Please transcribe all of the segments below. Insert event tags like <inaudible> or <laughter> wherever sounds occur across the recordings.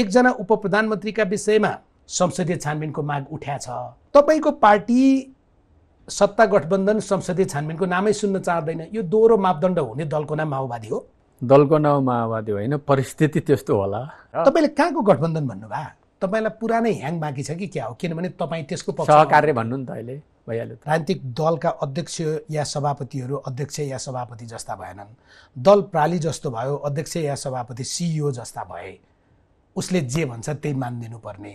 एकजना उप प्रधानमन्त्रीका विषयमा संसदीय छानबिनको माग उठ्या छ तपाईँको पार्टी सत्ता गठबन्धन संसदीय छानबिनको नामै सुन्न चाहँदैन यो दोहोरो मापदण्ड हुने दलको नाम माओवादी हो दलको नाम माओवादी होइन परिस्थिति त्यस्तो होला तपाईँले कहाँको गठबन्धन भन्नुभयो तपाईँलाई पुरानै ह्याङ बाँकी छ कि क्या हो किनभने तपाईँ त्यसको सहकार्य भन्नु नि त अहिले भइहाल्यो राजनीतिक दलका अध्यक्ष या सभापतिहरू अध्यक्ष या सभापति जस्ता भएनन् दल प्राली जस्तो भयो अध्यक्ष या सभापति सिइओ जस्ता भए उसले जे भन्छ त्यही मानिदिनु पर्ने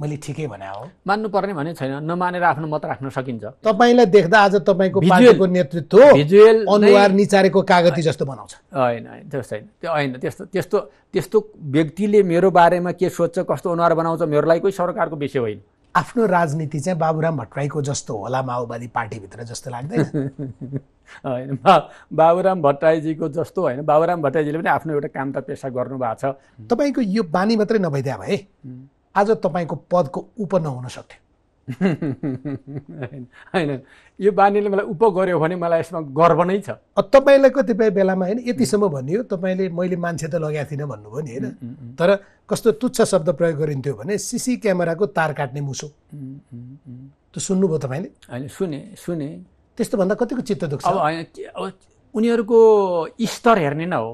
मैले ठिकै भने हो मान्नुपर्ने भने छैन नमानेर आफ्नो मत राख्न सकिन्छ तपाईँलाई देख्दा आज तपाईँको पार्टीको नेतृत्व भिजुअल अनुहार निचारेको कागती जस्तो बनाउँछ होइन त्यस्तो छैन त्यो होइन त्यस्तो त्यस्तो त्यस्तो व्यक्तिले मेरो बारेमा के सोच्छ कस्तो अनुहार बनाउँछ मेरो लागि कोही सरकारको विषय होइन आफ्नो राजनीति चाहिँ बाबुराम भट्टराईको जस्तो होला माओवादी पार्टीभित्र जस्तो लाग्दैन <laughs> होइन बा बाबुराम भट्टराईजीको जस्तो होइन बाबुराम भट्टराईजीले पनि आफ्नो एउटा काम त पेसा गर्नुभएको छ तपाईँको यो बानी मात्रै नभइदिया भए आज तपाईँको पदको उप नहुन सक्थ्यो होइन <laughs> होइन यो बानीले मलाई उप गर्यो भने मलाई यसमा गर्व नै छ तपाईँलाई कतिपय बेलामा होइन यतिसम्म भनियो तपाईँले मैले मान्छे त लगाएको थिइनँ भन्नुभयो नि होइन तर कस्तो तुच्छ शब्द प्रयोग गरिन्थ्यो भने सिसी क्यामेराको तार काट्ने मुसो त्यो सुन्नुभयो तपाईँले होइन सुने सुने त्यस्तोभन्दा कतिको चित्त दुख्छ अब होइन उनीहरूको स्तर हेर्ने न हो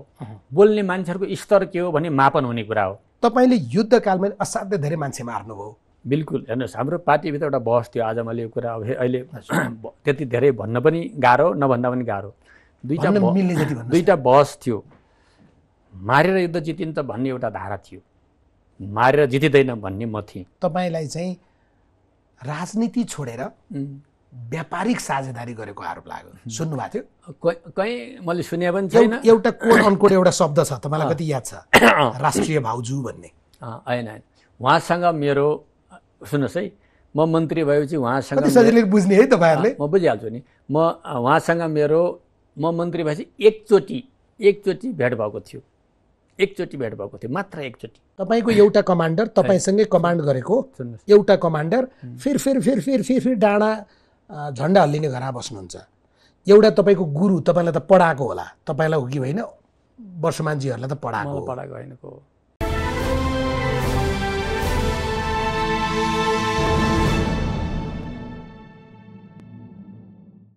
बोल्ने मान्छेहरूको स्तर के हो भने मापन हुने कुरा हो तपाईँले युद्धकालमा असाध्य धेरै मान्छे मार्नुभयो बिल्कुल हेर्नुहोस् हाम्रो पार्टीभित्र एउटा बहस थियो आज मैले यो कुरा अब अहिले <clears throat> त्यति धेरै भन्न पनि गाह्रो नभन्दा पनि गाह्रो दुईवटा दुईवटा बहस थियो मारेर युद्ध जितिन् त भन्ने एउटा धारा थियो मारेर जितिँदैन भन्ने म थिएँ तपाईँलाई चाहिँ राजनीति छोडेर व्यापारिक साझेदारी गरेको आरोप लाग्यो सुन्नुभएको थियो कहीँ मैले सुने पनि छैन एउटा कोड अनकोड एउटा शब्द छ <clears throat> तपाईँलाई कति याद छ <clears throat> राष्ट्रिय भाउजू भन्ने होइन होइन उहाँसँग मेरो सुन्नुहोस् है म मन्त्री भएपछि उहाँसँग बुझ्ने है तपाईँहरूले म बुझिहाल्छु नि म उहाँसँग मेरो म मन्त्री भएपछि एकचोटि एकचोटि भेट भएको थियो एकचोटि भेट भएको थियो मात्र एकचोटि तपाईँको एउटा कमान्डर <laughs> तपाईँसँगै कमान्ड गरेको एउटा कमान्डर फेरि फेरि फेरि फेरि फेरि फेरि डाँडा झन्डा हल्लिने घरमा बस्नुहुन्छ एउटा तपाईँको गुरु तपाईँलाई त पढाएको होला तपाईँलाई हो कि होइन वर्षमानजीहरूलाई त पढाएको पढाएको होइन Thank you.